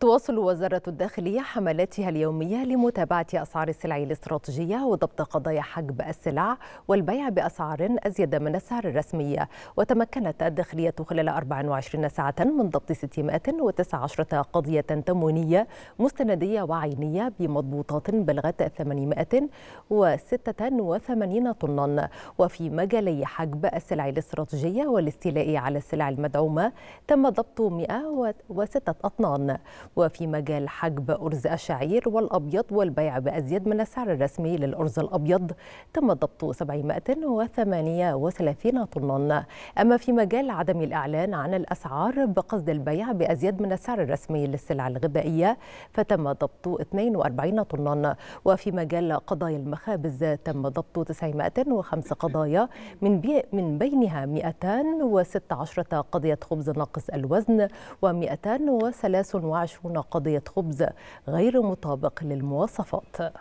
تواصل وزارة الداخلية حملاتها اليومية لمتابعة أسعار السلع الاستراتيجية وضبط قضايا حجب السلع والبيع بأسعار أزيد من السعر الرسمي وتمكنت الداخلية خلال 24 ساعة من ضبط 619 قضية تموينية مستندية وعينية بمضبوطات بلغت 886 طنا وفي مجالي حجب السلع الاستراتيجية والاستيلاء على السلع المدعومة تم ضبط 106 أطنان وفي مجال حجب أرز الشعير والأبيض والبيع بأزيد من السعر الرسمي للأرز الأبيض تم ضبط 738 طنا أما في مجال عدم الإعلان عن الأسعار بقصد البيع بأزيد من السعر الرسمي للسلع الغذائية فتم ضبط 42 طنا وفي مجال قضايا المخابز تم ضبط 905 قضايا من بي من بينها 216 قضية خبز ناقص الوزن و 223 يناقشون قضية خبز غير مطابق للمواصفات